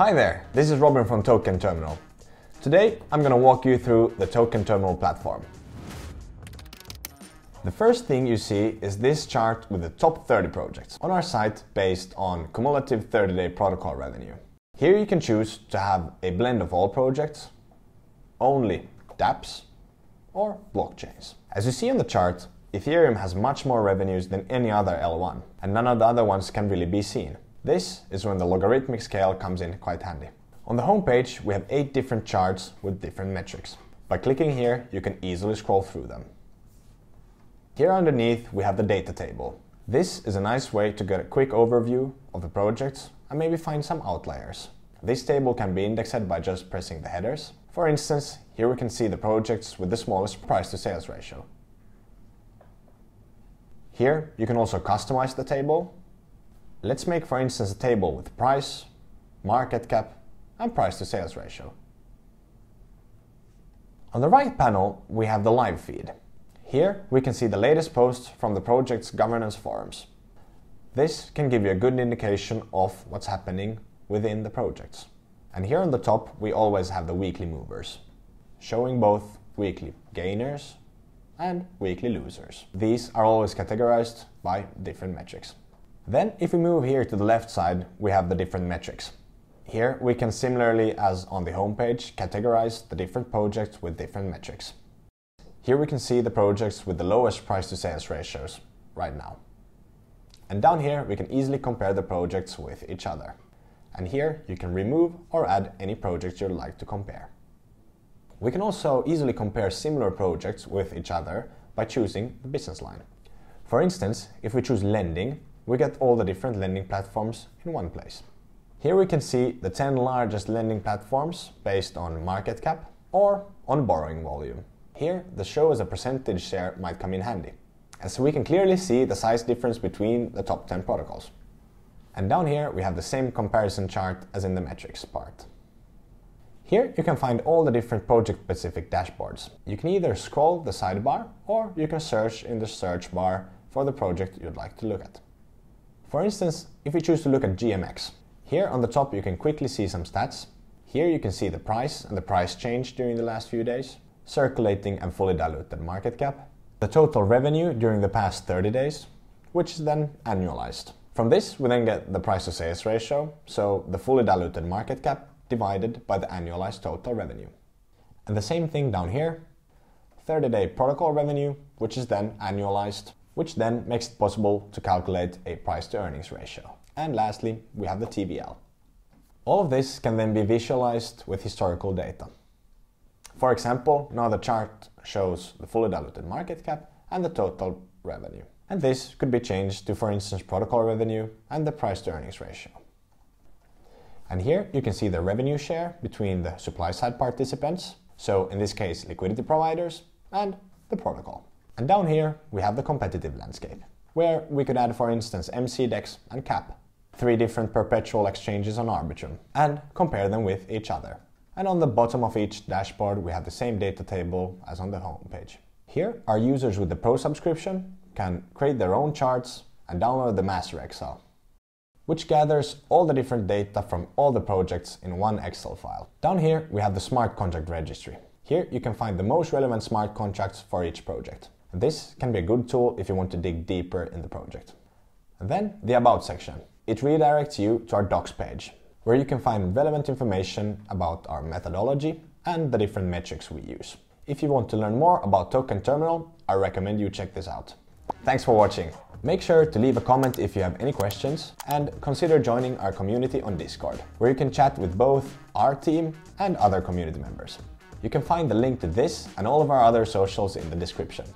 Hi there, this is Robin from Token Terminal. Today I'm going to walk you through the Token Terminal platform. The first thing you see is this chart with the top 30 projects on our site based on cumulative 30-day protocol revenue. Here you can choose to have a blend of all projects, only dApps, or blockchains. As you see on the chart, Ethereum has much more revenues than any other L1, and none of the other ones can really be seen. This is when the logarithmic scale comes in quite handy. On the homepage, we have eight different charts with different metrics. By clicking here, you can easily scroll through them. Here underneath, we have the data table. This is a nice way to get a quick overview of the projects and maybe find some outliers. This table can be indexed by just pressing the headers. For instance, here we can see the projects with the smallest price to sales ratio. Here you can also customize the table Let's make, for instance, a table with price, market cap, and price to sales ratio. On the right panel, we have the live feed. Here, we can see the latest posts from the project's governance forums. This can give you a good indication of what's happening within the projects. And here on the top, we always have the weekly movers, showing both weekly gainers and weekly losers. These are always categorized by different metrics. Then if we move here to the left side, we have the different metrics. Here we can similarly as on the homepage categorize the different projects with different metrics. Here we can see the projects with the lowest price to sales ratios right now. And down here we can easily compare the projects with each other. And here you can remove or add any project you'd like to compare. We can also easily compare similar projects with each other by choosing the business line. For instance, if we choose lending, we get all the different lending platforms in one place. Here we can see the 10 largest lending platforms based on market cap or on borrowing volume. Here, the show as a percentage share might come in handy, as we can clearly see the size difference between the top 10 protocols. And down here, we have the same comparison chart as in the metrics part. Here you can find all the different project-specific dashboards. You can either scroll the sidebar or you can search in the search bar for the project you'd like to look at. For instance, if we choose to look at GMX, here on the top you can quickly see some stats. Here you can see the price and the price change during the last few days, circulating and fully diluted market cap, the total revenue during the past 30 days, which is then annualized. From this, we then get the price to sales ratio, so the fully diluted market cap divided by the annualized total revenue. And the same thing down here, 30 day protocol revenue, which is then annualized which then makes it possible to calculate a price to earnings ratio. And lastly, we have the TBL. All of this can then be visualized with historical data. For example, now the chart shows the fully diluted market cap and the total revenue. And this could be changed to, for instance, protocol revenue and the price to earnings ratio. And here you can see the revenue share between the supply side participants, so in this case liquidity providers, and the protocol. And down here, we have the competitive landscape, where we could add, for instance, MCDEX and CAP, three different perpetual exchanges on Arbitrum, and compare them with each other. And on the bottom of each dashboard, we have the same data table as on the homepage. Here, our users with the Pro subscription can create their own charts and download the Master Excel, which gathers all the different data from all the projects in one Excel file. Down here, we have the smart contract registry. Here, you can find the most relevant smart contracts for each project. This can be a good tool if you want to dig deeper in the project. And then the About section. It redirects you to our docs page, where you can find relevant information about our methodology and the different metrics we use. If you want to learn more about Token Terminal, I recommend you check this out. Thanks for watching. Make sure to leave a comment if you have any questions and consider joining our community on Discord, where you can chat with both our team and other community members. You can find the link to this and all of our other socials in the description.